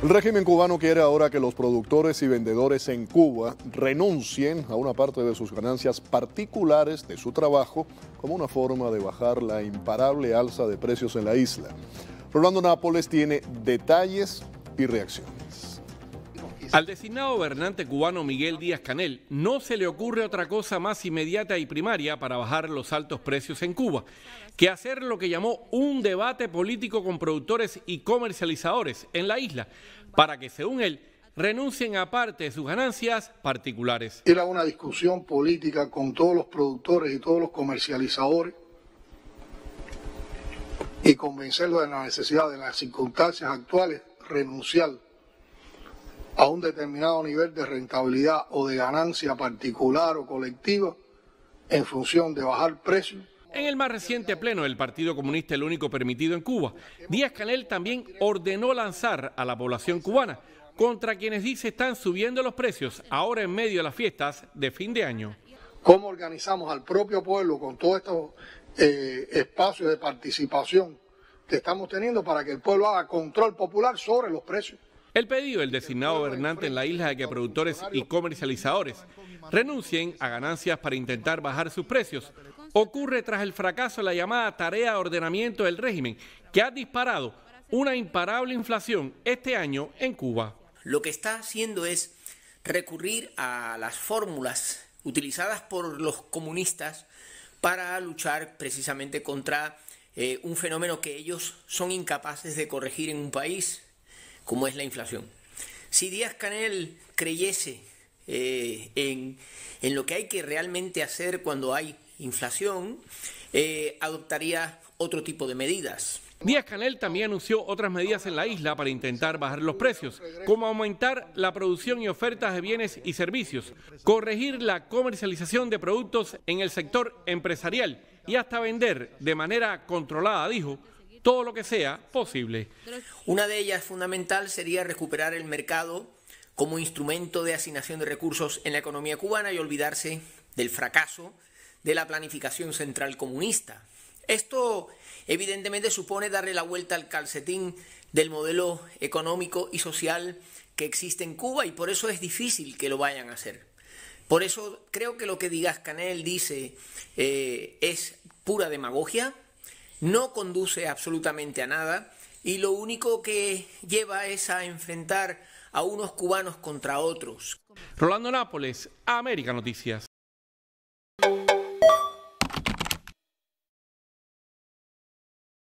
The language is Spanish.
El régimen cubano quiere ahora que los productores y vendedores en Cuba renuncien a una parte de sus ganancias particulares de su trabajo como una forma de bajar la imparable alza de precios en la isla. Rolando Nápoles tiene detalles y reacciones. Al designado gobernante cubano Miguel Díaz Canel no se le ocurre otra cosa más inmediata y primaria para bajar los altos precios en Cuba que hacer lo que llamó un debate político con productores y comercializadores en la isla para que, según él, renuncien a parte de sus ganancias particulares. Era una discusión política con todos los productores y todos los comercializadores y convencerlos de la necesidad de las circunstancias actuales renunciar a un determinado nivel de rentabilidad o de ganancia particular o colectiva en función de bajar precios. En el más reciente pleno del Partido Comunista, el único permitido en Cuba, Díaz Canel también ordenó lanzar a la población cubana contra quienes dice están subiendo los precios ahora en medio de las fiestas de fin de año. ¿Cómo organizamos al propio pueblo con todos estos eh, espacios de participación que estamos teniendo para que el pueblo haga control popular sobre los precios? El pedido del designado gobernante en la isla de que productores y comercializadores renuncien a ganancias para intentar bajar sus precios ocurre tras el fracaso de la llamada tarea de ordenamiento del régimen, que ha disparado una imparable inflación este año en Cuba. Lo que está haciendo es recurrir a las fórmulas utilizadas por los comunistas para luchar precisamente contra eh, un fenómeno que ellos son incapaces de corregir en un país, como es la inflación. Si Díaz Canel creyese eh, en, en, lo que hay que realmente hacer cuando hay inflación, eh, adoptaría otro tipo de medidas. Díaz Canel también anunció otras medidas en la isla para intentar bajar los precios, como aumentar la producción y ofertas de bienes y servicios, corregir la comercialización de productos en el sector empresarial y hasta vender de manera controlada, dijo, todo lo que sea posible. Una de ellas fundamental sería recuperar el mercado como instrumento de asignación de recursos en la economía cubana y olvidarse del fracaso de la planificación central comunista. Esto evidentemente supone darle la vuelta al calcetín del modelo económico y social que existe en Cuba y por eso es difícil que lo vayan a hacer. Por eso creo que lo que Digas Canel dice eh, es pura demagogia, no conduce absolutamente a nada y lo único que lleva es a enfrentar a unos cubanos contra otros. Rolando Nápoles, América Noticias.